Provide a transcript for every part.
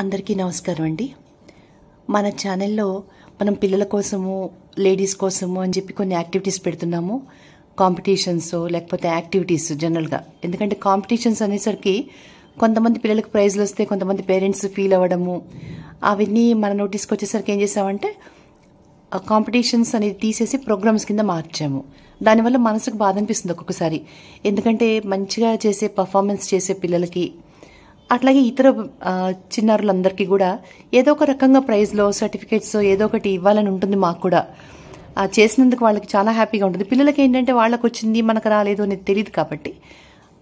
అందరికీ నమస్కారం అండి మన ఛానల్లో మనం పిల్లల కోసము లేడీస్ కోసము అని చెప్పి కొన్ని యాక్టివిటీస్ పెడుతున్నాము కాంపిటీషన్స్ లేకపోతే యాక్టివిటీస్ జనరల్గా ఎందుకంటే కాంపిటీషన్స్ అనేసరికి కొంతమంది పిల్లలకు ప్రైజ్లు వస్తే కొంతమంది పేరెంట్స్ ఫీల్ అవ్వడము అవన్నీ మన నోటీస్కి వచ్చేసరికి ఏం చేసామంటే కాంపిటీషన్స్ అనేది తీసేసి ప్రోగ్రామ్స్ కింద మార్చాము దానివల్ల మనసుకు బాధ అనిపిస్తుంది ఒక్కొక్కసారి ఎందుకంటే మంచిగా చేసే పర్ఫార్మెన్స్ చేసే పిల్లలకి అట్లాగే ఇతర చిన్నారులందరికీ కూడా ఏదో ఒక రకంగా ప్రైజ్లో సర్టిఫికేట్స్ ఏదో ఒకటి ఇవ్వాలని ఉంటుంది మాకు కూడా చేసినందుకు వాళ్ళకి చాలా హ్యాపీగా ఉంటుంది పిల్లలకి ఏంటంటే వాళ్ళకి వచ్చింది మనకు రాలేదు అనేది తెలియదు కాబట్టి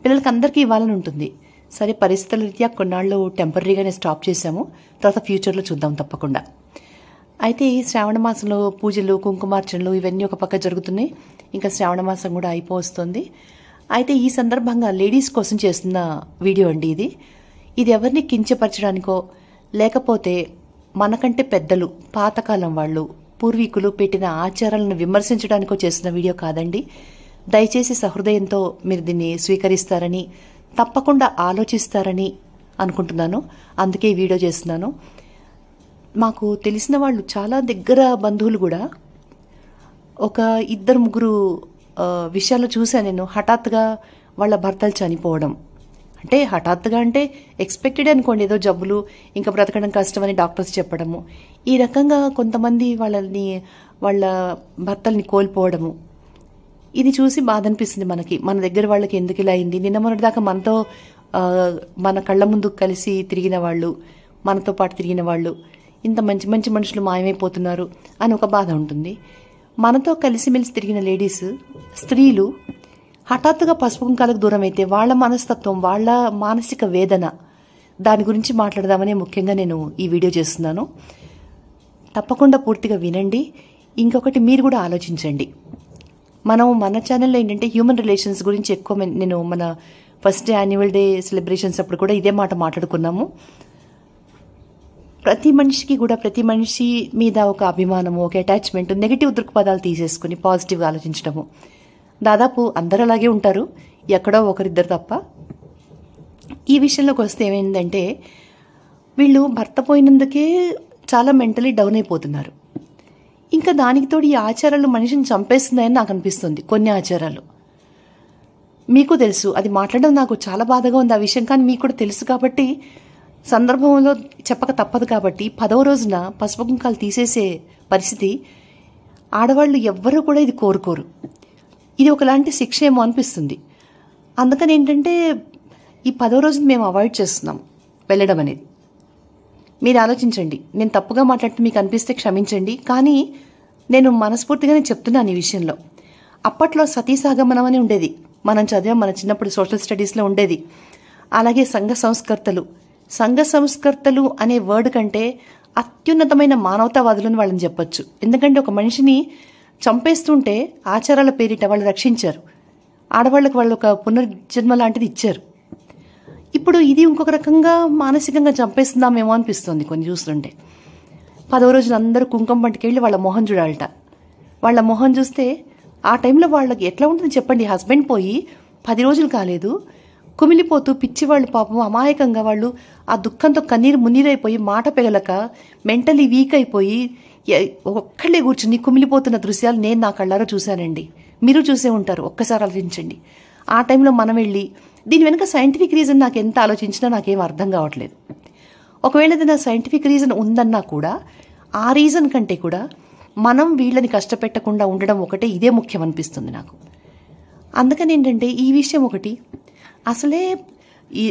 పిల్లలకి అందరికీ ఇవ్వాలని ఉంటుంది సరే పరిస్థితుల రీత్యా కొన్నాళ్ళు టెంపరీగానే స్టాప్ చేశాము తర్వాత ఫ్యూచర్లో చూద్దాం తప్పకుండా అయితే ఈ శ్రావణ మాసంలో పూజలు కుంకుమార్చనలు ఇవన్నీ ఒక పక్క జరుగుతున్నాయి ఇంకా శ్రావణ మాసం కూడా అయిపోతుంది అయితే ఈ సందర్భంగా లేడీస్ కోసం చేస్తున్న వీడియో అండి ఇది ఇది ఎవరిని కించపరచడానికో లేకపోతే మనకంటే పెద్దలు పాతకాలం వాళ్ళు పూర్వీకులు పెట్టిన ఆచారాలను విమర్శించడానికో చేసిన వీడియో కాదండి దయచేసి సహృదయంతో మీరు దీన్ని స్వీకరిస్తారని తప్పకుండా ఆలోచిస్తారని అనుకుంటున్నాను అందుకే వీడియో చేస్తున్నాను మాకు తెలిసిన వాళ్ళు చాలా దగ్గర బంధువులు కూడా ఒక ఇద్దరు ముగ్గురు విషయాలు చూశాను నేను హఠాత్తుగా వాళ్ళ భర్తలు చనిపోవడం అంటే హఠాత్తుగా అంటే ఎక్స్పెక్టెడ్ అనుకోండి ఏదో జబ్బులు ఇంకా బ్రతకడం కష్టం అని డాక్టర్స్ చెప్పడము ఈ రకంగా కొంతమంది వాళ్ళని వాళ్ళ భర్తల్ని కోల్పోవడము ఇది చూసి బాధ అనిపిస్తుంది మనకి మన దగ్గర వాళ్ళకి ఎందుకు ఇలా అయింది నిన్న మొన్నటిదాకా మనతో మన కళ్ళ ముందు కలిసి తిరిగిన వాళ్ళు మనతో పాటు తిరిగిన వాళ్ళు ఇంత మంచి మంచి మనుషులు మాయమైపోతున్నారు అని ఒక బాధ ఉంటుంది మనతో కలిసిమెలిసి తిరిగిన లేడీస్ స్త్రీలు హఠాత్తుగా పసుపు కుంకాలకు దూరం అయితే వాళ్ళ మనస్తత్వం వాళ్ళ మానసిక వేదన దాని గురించి మాట్లాడదామనే ముఖ్యంగా నేను ఈ వీడియో చేస్తున్నాను తప్పకుండా పూర్తిగా వినండి ఇంకొకటి మీరు కూడా ఆలోచించండి మనం మన ఛానల్లో ఏంటంటే హ్యూమన్ రిలేషన్స్ గురించి ఎక్కువ నేను మన first day annual day celebrations అప్పుడు కూడా ఇదే మాట మాట్లాడుకున్నాము ప్రతి మనిషికి కూడా ప్రతి మనిషి మీద ఒక అభిమానము ఒక అటాచ్మెంట్ నెగిటివ్ దృక్పథాలు తీసేసుకుని పాజిటివ్గా ఆలోచించడము దాదాపు అందరూ అలాగే ఉంటారు ఎక్కడో ఒకరిద్దరు తప్ప ఈ విషయంలోకి వస్తే ఏమైందంటే వీళ్ళు భర్త పోయినందుకే చాలా మెంటలీ డౌన్ అయిపోతున్నారు ఇంకా దానికి తోడు ఈ ఆచారాలు మనిషిని చంపేస్తున్నాయని నాకు అనిపిస్తుంది కొన్ని ఆచారాలు మీకు తెలుసు అది మాట్లాడడం నాకు చాలా బాధగా ఉంది ఆ విషయం కానీ మీకు కూడా తెలుసు కాబట్టి సందర్భంలో చెప్పక తప్పదు కాబట్టి పదవ రోజున పసుపు కుంకాలు తీసేసే పరిస్థితి ఆడవాళ్ళు ఎవ్వరూ కూడా ఇది కోరుకోరు ఇది ఒకలాంటి శిక్ష ఏమో అనిపిస్తుంది అందుకని ఏంటంటే ఈ పదో రోజు మేము అవాయిడ్ చేస్తున్నాం వెళ్ళడం అనేది మీరు ఆలోచించండి నేను తప్పుగా మాట్లాడితే మీకు అనిపిస్తే క్షమించండి కానీ నేను మనస్ఫూర్తిగానే చెప్తున్నాను ఈ విషయంలో అప్పట్లో సతీసాగమనం అని ఉండేది మనం చదివాం మన చిన్నప్పుడు సోషల్ స్టడీస్లో ఉండేది అలాగే సంఘ సంస్కర్తలు సంఘ సంస్కర్తలు అనే వర్డ్ కంటే అత్యున్నతమైన మానవతావాదులను వాళ్ళని చెప్పొచ్చు ఎందుకంటే ఒక మనిషిని చంపేస్తుంటే ఆచారాల పేరిట వాళ్ళు రక్షించారు ఆడవాళ్ళకి వాళ్ళు ఒక పునర్జన్మ లాంటిది ఇచ్చారు ఇప్పుడు ఇది ఇంకొక రకంగా మానసికంగా చంపేస్తుందామేమో అనిపిస్తుంది కొన్ని చూస్తుంటే పదో రోజులు అందరూ కుంకుమ పంటకెళ్ళి వాళ్ళ మొహం చూడాలట వాళ్ళ మొహం చూస్తే ఆ టైంలో వాళ్ళకి ఎట్లా ఉంటుంది చెప్పండి హస్బెండ్ పోయి పది రోజులు కాలేదు కుమిలిపోతూ పిచ్చివాళ్ళు పాపం అమాయకంగా వాళ్ళు ఆ దుఃఖంతో కన్నీరు మున్నీరైపోయి మాట పెగలక మెంటలీ వీక్ అయిపోయి ఒక్కళ్ళే కూర్చుని కుమిలిపోతున్న దృశ్యాలు నేను నా కళ్ళారా చూశానండి మీరు చూసే ఉంటారు ఒక్కసారి ఆలోచించండి ఆ టైంలో మనం వెళ్ళి దీని వెనుక సైంటిఫిక్ రీజన్ నాకు ఎంత ఆలోచించినా నాకేం అర్థం కావట్లేదు ఒకవేళ ఏదైనా సైంటిఫిక్ రీజన్ ఉందన్నా కూడా ఆ రీజన్ కంటే కూడా మనం వీళ్ళని కష్టపెట్టకుండా ఉండడం ఒకటే ఇదే ముఖ్యం అనిపిస్తుంది నాకు అందుకని ఏంటంటే ఈ విషయం ఒకటి అసలే ఈ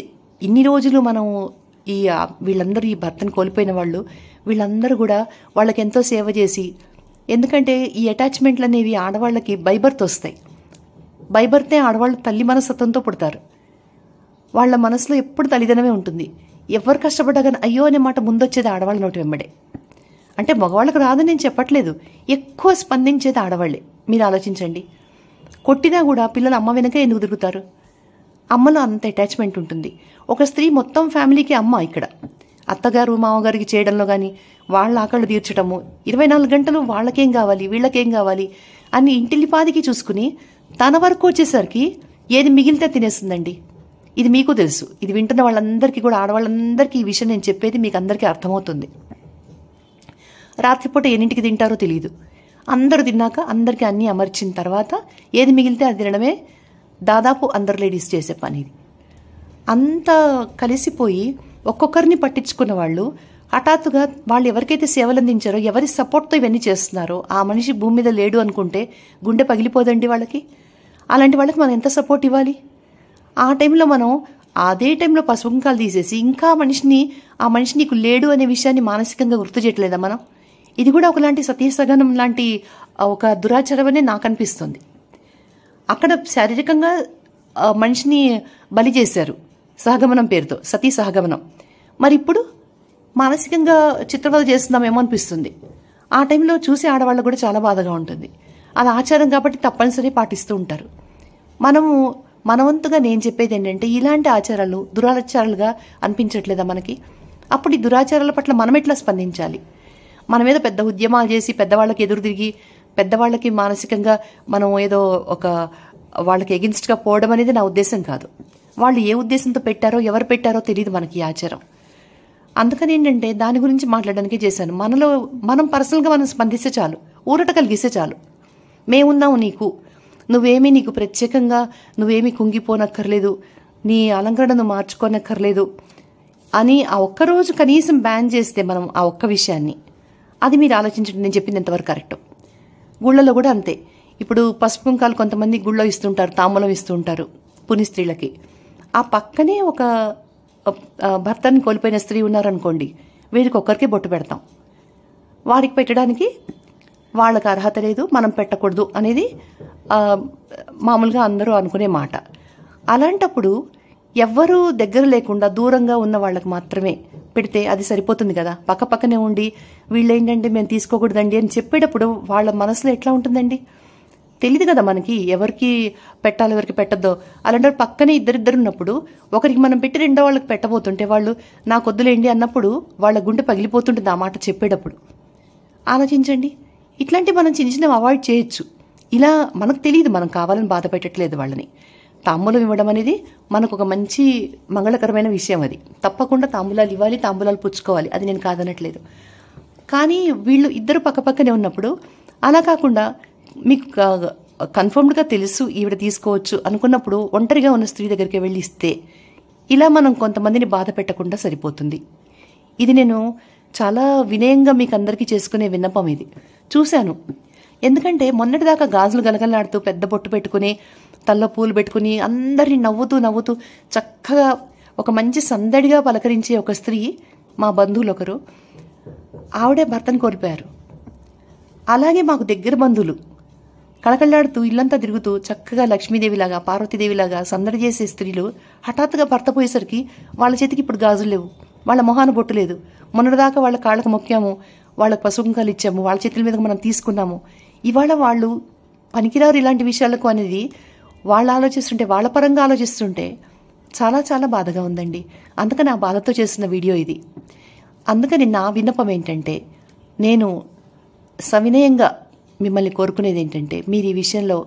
ఇన్ని రోజులు మనం ఈ వీళ్ళందరూ ఈ భర్తను కోల్పోయిన వాళ్ళు వీళ్ళందరూ కూడా వాళ్ళకి ఎంతో సేవ చేసి ఎందుకంటే ఈ అటాచ్మెంట్లు అనేవి ఆడవాళ్ళకి బైబర్త్ వస్తాయి బైబర్తే ఆడవాళ్ళు తల్లి మనస్తత్వంతో పుడతారు వాళ్ళ మనసులో ఎప్పుడు తల్లిదనమే ఉంటుంది ఎవరు కష్టపడ్డా కానీ అయ్యో అనే మాట ముందొచ్చేది ఆడవాళ్ళ నోటి వెంబడే అంటే మగవాళ్ళకు రాదని నేను చెప్పట్లేదు ఎక్కువ స్పందించేది ఆడవాళ్ళే మీరు ఆలోచించండి కొట్టినా కూడా పిల్లలు అమ్మ వెనక ఎందుకు దిగుతారు అమ్మలో అంత అటాచ్మెంట్ ఉంటుంది ఒక స్త్రీ మొత్తం ఫ్యామిలీకి అమ్మ ఇక్కడ అత్తగారు మామగారికి చేయడంలో కానీ వాళ్ళ ఆకళ్ళు తీర్చడము ఇరవై నాలుగు గంటలు వాళ్ళకేం కావాలి వీళ్ళకేం కావాలి అని పాదికి చూసుకుని తన వరకు వచ్చేసరికి ఏది మిగిలితే తినేస్తుందండి ఇది మీకు తెలుసు ఇది వింటున్న వాళ్ళందరికీ కూడా ఆడవాళ్ళందరికీ ఈ విషయం నేను చెప్పేది మీకు అందరికీ అర్థమవుతుంది రాత్రిపూట ఎన్నింటికి తింటారో తెలియదు అందరూ తిన్నాక అందరికీ అన్నీ అమర్చిన తర్వాత ఏది మిగిలితే అది తినడమే దాదాపు అందరు లేడీస్ చేసే పని అంత అంతా కలిసిపోయి ఒక్కొక్కరిని పట్టించుకున్న వాళ్ళు హఠాత్తుగా వాళ్ళు ఎవరికైతే సేవలు అందించారో ఎవరి సపోర్ట్తో ఇవన్నీ చేస్తున్నారో ఆ మనిషి భూమి మీద లేడు అనుకుంటే గుండె పగిలిపోదండి వాళ్ళకి అలాంటి వాళ్ళకి మనం ఎంత సపోర్ట్ ఇవ్వాలి ఆ టైంలో మనం అదే టైంలో పసుపుంకాలు తీసేసి ఇంకా మనిషిని ఆ మనిషి నీకు లేడు అనే విషయాన్ని మానసికంగా గుర్తు చేయట్లేదా మనం ఇది కూడా ఒకలాంటి సతీసగనం లాంటి ఒక దురాచారమనే నాకు అనిపిస్తుంది అక్కడ శారీరకంగా మనిషిని బలి చేశారు సహగమనం పేరుతో సతీ సహగమనం మరి ఇప్పుడు మానసికంగా చిత్రవద చేస్తున్నామేమో అనిపిస్తుంది ఆ టైంలో చూసే ఆడవాళ్ళు కూడా చాలా బాధగా ఉంటుంది అది ఆచారం కాబట్టి తప్పనిసరి పాటిస్తూ ఉంటారు మనము మనవంతుగా నేను చెప్పేది ఏంటంటే ఇలాంటి ఆచారాలు దురాచారాలుగా అనిపించట్లేదా మనకి అప్పుడు ఈ దురాచారాల పట్ల మనం ఎట్లా స్పందించాలి మన మీద పెద్ద ఉద్యమాలు చేసి పెద్దవాళ్ళకి ఎదురు తిరిగి పెద్దవాళ్ళకి మానసికంగా మనం ఏదో ఒక వాళ్ళకి ఎగెన్స్ట్గా పోవడం అనేది నా ఉద్దేశం కాదు వాళ్ళు ఏ ఉద్దేశంతో పెట్టారో ఎవరు పెట్టారో తెలియదు మనకి ఆచారం అందుకని ఏంటంటే దాని గురించి మాట్లాడడానికే చేశాను మనలో మనం పర్సనల్గా మనం స్పందిస్తే చాలు ఊరట కలిగిస్తే చాలు మేమున్నాము నీకు నువ్వేమీ నీకు ప్రత్యేకంగా నువ్వేమీ కుంగిపోనక్కర్లేదు నీ అలంకరణను మార్చుకోనక్కర్లేదు అని ఆ ఒక్కరోజు కనీసం బ్యాన్ చేస్తే మనం ఆ ఒక్క విషయాన్ని అది మీరు ఆలోచించడం నేను చెప్పింది ఎంతవరకు కరెక్ట్ గుళ్ళలో కూడా అంతే ఇప్పుడు పసుపు కుంకాలు కొంతమంది గుళ్ళో ఇస్తుంటారు తాంబూలం ఇస్తుంటారు పుని స్త్రీలకి ఆ పక్కనే ఒక భర్తని కోల్పోయిన స్త్రీ ఉన్నారనుకోండి వీరికి ఒక్కరికే బొట్టు పెడతాం వారికి పెట్టడానికి వాళ్ళకి అర్హత లేదు మనం పెట్టకూడదు అనేది మామూలుగా అందరూ అనుకునే మాట అలాంటప్పుడు ఎవ్వరూ దగ్గర లేకుండా దూరంగా ఉన్న వాళ్ళకి మాత్రమే పెడితే అది సరిపోతుంది కదా పక్క పక్కనే ఉండి ఏంటంటే మేము తీసుకోకూడదండి అని చెప్పేటప్పుడు వాళ్ళ మనసులో ఎట్లా ఉంటుందండి తెలియదు కదా మనకి ఎవరికి పెట్టాలి ఎవరికి పెట్టద్దో అలాంటి పక్కనే ఇద్దరిద్దరు ఉన్నప్పుడు ఒకరికి మనం పెట్టి రెండో వాళ్ళకి పెట్టబోతుంటే వాళ్ళు నాకు వద్దులేండి అన్నప్పుడు వాళ్ళ గుండె పగిలిపోతుంటుంది ఆ మాట చెప్పేటప్పుడు ఆలోచించండి ఇట్లాంటి మనం చిన్న చిన్న అవాయిడ్ చేయొచ్చు ఇలా మనకు తెలియదు మనం కావాలని బాధ పెట్టట్లేదు వాళ్ళని తాంబూలం ఇవ్వడం అనేది మనకు ఒక మంచి మంగళకరమైన విషయం అది తప్పకుండా తాంబూలాలు ఇవ్వాలి తాంబూలాలు పుచ్చుకోవాలి అది నేను కాదనట్లేదు కానీ వీళ్ళు ఇద్దరు పక్కపక్కనే ఉన్నప్పుడు అలా కాకుండా మీకు కన్ఫర్మ్డ్గా తెలుసు ఈవిడ తీసుకోవచ్చు అనుకున్నప్పుడు ఒంటరిగా ఉన్న స్త్రీ దగ్గరికి వెళ్ళి ఇస్తే ఇలా మనం కొంతమందిని బాధ పెట్టకుండా సరిపోతుంది ఇది నేను చాలా వినయంగా మీకు అందరికీ చేసుకునే విన్నపం ఇది చూశాను ఎందుకంటే మొన్నటిదాకా గాజులు గలగలాడుతూ పెద్ద బొట్టు పెట్టుకుని తల్లో పూలు పెట్టుకుని అందరినీ నవ్వుతూ నవ్వుతూ చక్కగా ఒక మంచి సందడిగా పలకరించే ఒక స్త్రీ మా బంధువులు ఒకరు ఆవిడే భర్తను కోల్పోయారు అలాగే మాకు దగ్గర బంధువులు కళకళలాడుతూ ఇల్లంతా తిరుగుతూ చక్కగా లక్ష్మీదేవిలాగా పార్వతీదేవిలాగా సందడి చేసే స్త్రీలు హఠాత్తుగా భర్త పోయేసరికి వాళ్ళ చేతికి ఇప్పుడు గాజులు లేవు వాళ్ళ మొహాన బొట్టు లేదు మొన్నటిదాకా వాళ్ళ కాళ్ళకు మొక్కాము వాళ్ళకు పసుపుంకాలు ఇచ్చాము వాళ్ళ చేతుల మీద మనం తీసుకున్నాము ఇవాళ వాళ్ళు పనికిరారు ఇలాంటి విషయాలకు అనేది వాళ్ళు ఆలోచిస్తుంటే వాళ్ళ పరంగా ఆలోచిస్తుంటే చాలా చాలా బాధగా ఉందండి అందుకని ఆ బాధతో చేసిన వీడియో ఇది అందుకని నా విన్నపం ఏంటంటే నేను సవినయంగా మిమ్మల్ని కోరుకునేది ఏంటంటే మీరు ఈ విషయంలో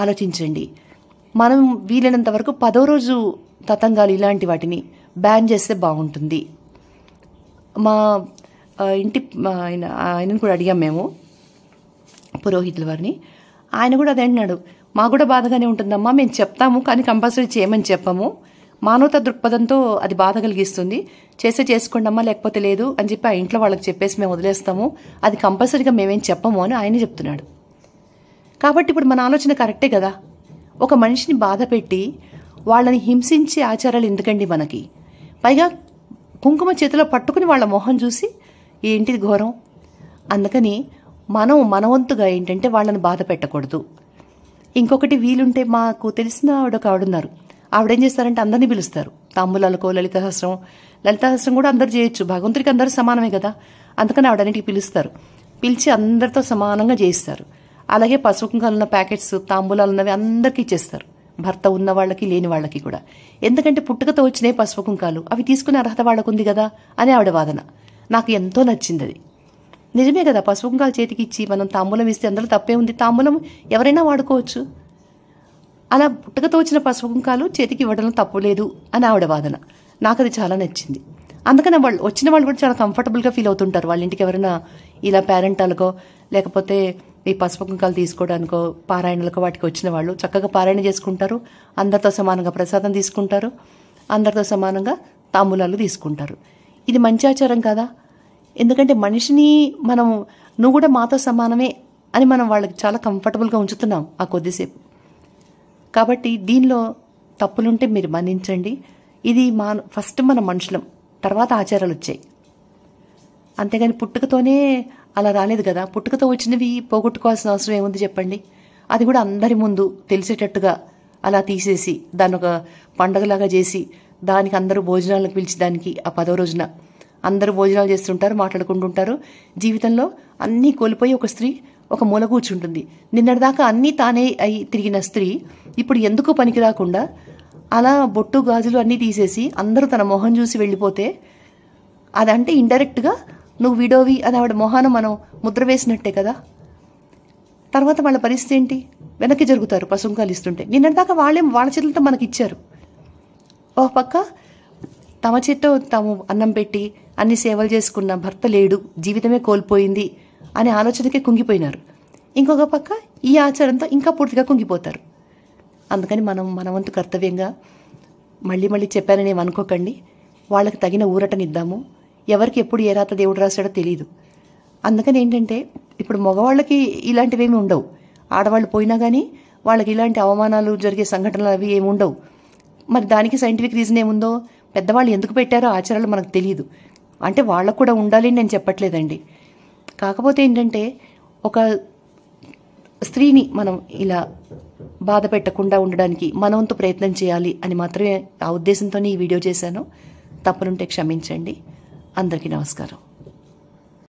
ఆలోచించండి మనం వీలైనంత వరకు పదో రోజు తతంగాలు ఇలాంటి వాటిని బ్యాన్ చేస్తే బాగుంటుంది మా ఇంటి ఆయన ఆయనను కూడా అడిగాం మేము పురోహితుల వారిని ఆయన కూడా అదే అన్నాడు మా కూడా బాధగానే ఉంటుందమ్మా మేము చెప్తాము కానీ కంపల్సరీ చేయమని చెప్పము మానవత దృక్పథంతో అది బాధ కలిగిస్తుంది చేసే చేసుకోండమ్మా లేకపోతే లేదు అని చెప్పి ఆ ఇంట్లో వాళ్ళకి చెప్పేసి మేము వదిలేస్తాము అది కంపల్సరీగా మేమేం చెప్పము అని ఆయనే చెప్తున్నాడు కాబట్టి ఇప్పుడు మన ఆలోచన కరెక్టే కదా ఒక మనిషిని బాధ పెట్టి వాళ్ళని హింసించే ఆచారాలు ఎందుకండి మనకి పైగా కుంకుమ చేతిలో పట్టుకుని వాళ్ళ మొహం చూసి ఏంటిది ఘోరం అందుకని మనం మనవంతుగా ఏంటంటే వాళ్ళని బాధ పెట్టకూడదు ఇంకొకటి వీలుంటే మాకు తెలిసిన ఆవిడ ఒక ఆవిడున్నారు ఆవిడేం చేస్తారంటే అందరినీ పిలుస్తారు సహస్రం లలిత సహస్రం కూడా అందరు చేయొచ్చు భగవంతుడికి అందరూ సమానమే కదా అందుకని ఆవిడన్నిటికి పిలుస్తారు పిలిచి అందరితో సమానంగా చేయిస్తారు అలాగే పసుపుకుంకాలు ఉన్న ప్యాకెట్స్ తాంబూలాలు ఉన్నవి అందరికీ ఇచ్చేస్తారు భర్త ఉన్న వాళ్ళకి లేని వాళ్ళకి కూడా ఎందుకంటే పుట్టుకతో వచ్చినాయి పసుపు కుంకాలు అవి తీసుకునే అర్హత వాళ్ళకుంది కదా అని ఆవిడ వాదన నాకు ఎంతో నచ్చింది అది నిజమే కదా పసుపుంకాలు చేతికి ఇచ్చి మనం తాంబూలం ఇస్తే అందరూ తప్పే ఉంది తాంబూలం ఎవరైనా వాడుకోవచ్చు అలా పుట్టకతో వచ్చిన పసుపుంకాలు చేతికి ఇవ్వడం తప్పు లేదు అని ఆవిడ వాదన నాకు అది చాలా నచ్చింది అందుకనే వాళ్ళు వచ్చిన వాళ్ళు కూడా చాలా కంఫర్టబుల్గా ఫీల్ అవుతుంటారు వాళ్ళ ఇంటికి ఎవరైనా ఇలా పేరెంటాలకో లేకపోతే ఈ పసుపు కుంకాలు తీసుకోవడానికో పారాయణలకో వాటికి వచ్చిన వాళ్ళు చక్కగా పారాయణ చేసుకుంటారు అందరితో సమానంగా ప్రసాదం తీసుకుంటారు అందరితో సమానంగా తాంబూలాలు తీసుకుంటారు ఇది మంచి ఆచారం కదా ఎందుకంటే మనిషిని మనం నువ్వు కూడా మాతో సమానమే అని మనం వాళ్ళకి చాలా కంఫర్టబుల్గా ఉంచుతున్నాం ఆ కొద్దిసేపు కాబట్టి దీనిలో తప్పులుంటే మీరు మన్నించండి ఇది మా ఫస్ట్ మన మనుషులం తర్వాత ఆచారాలు వచ్చాయి అంతేగాని పుట్టుకతోనే అలా రాలేదు కదా పుట్టుకతో వచ్చినవి పోగొట్టుకోవాల్సిన అవసరం ఏముంది చెప్పండి అది కూడా అందరి ముందు తెలిసేటట్టుగా అలా తీసేసి దాన్ని ఒక పండగలాగా చేసి దానికి అందరూ భోజనాలకు పిలిచి దానికి ఆ పదో రోజున అందరూ భోజనాలు చేస్తుంటారు మాట్లాడుకుంటుంటారు జీవితంలో అన్నీ కోల్పోయి ఒక స్త్రీ ఒక మూల కూర్చుంటుంది నిన్నటిదాకా అన్నీ తానే అయి తిరిగిన స్త్రీ ఇప్పుడు ఎందుకు పనికి రాకుండా అలా బొట్టు గాజులు అన్నీ తీసేసి అందరూ తన మొహం చూసి వెళ్ళిపోతే అదంటే ఇండైరెక్ట్గా నువ్వు విడోవి అది ఆవిడ మొహాన మనం ముద్ర వేసినట్టే కదా తర్వాత వాళ్ళ పరిస్థితి ఏంటి వెనక్కి జరుగుతారు పసుంకాలు ఇస్తుంటే నిన్నటిదాకా వాళ్ళే వాళ్ళ చేతులతో మనకి ఇచ్చారు ఓ పక్క తమ చేత్తో తాము అన్నం పెట్టి అన్ని సేవలు చేసుకున్న భర్త లేడు జీవితమే కోల్పోయింది అనే ఆలోచనకే కుంగిపోయినారు ఇంకొక పక్క ఈ ఆచారంతో ఇంకా పూర్తిగా కుంగిపోతారు అందుకని మనం మన వంతు కర్తవ్యంగా మళ్ళీ మళ్ళీ చెప్పానని అనుకోకండి వాళ్ళకి తగిన ఊరటనిద్దాము ఎవరికి ఎప్పుడు ఏ రాత దేవుడు రాశాడో తెలియదు అందుకని ఏంటంటే ఇప్పుడు మగవాళ్ళకి ఇలాంటివేమీ ఉండవు ఆడవాళ్ళు పోయినా కానీ వాళ్ళకి ఇలాంటి అవమానాలు జరిగే సంఘటనలు అవి ఏమి ఉండవు మరి దానికి సైంటిఫిక్ రీజన్ ఏముందో పెద్దవాళ్ళు ఎందుకు పెట్టారో ఆచారాలు మనకు తెలియదు అంటే వాళ్ళకు కూడా ఉండాలి నేను చెప్పట్లేదండి కాకపోతే ఏంటంటే ఒక స్త్రీని మనం ఇలా బాధ పెట్టకుండా ఉండడానికి మనవంతు ప్రయత్నం చేయాలి అని మాత్రమే ఆ ఉద్దేశంతోనే ఈ వీడియో చేశాను తప్పునుంటే క్షమించండి అందరికీ నమస్కారం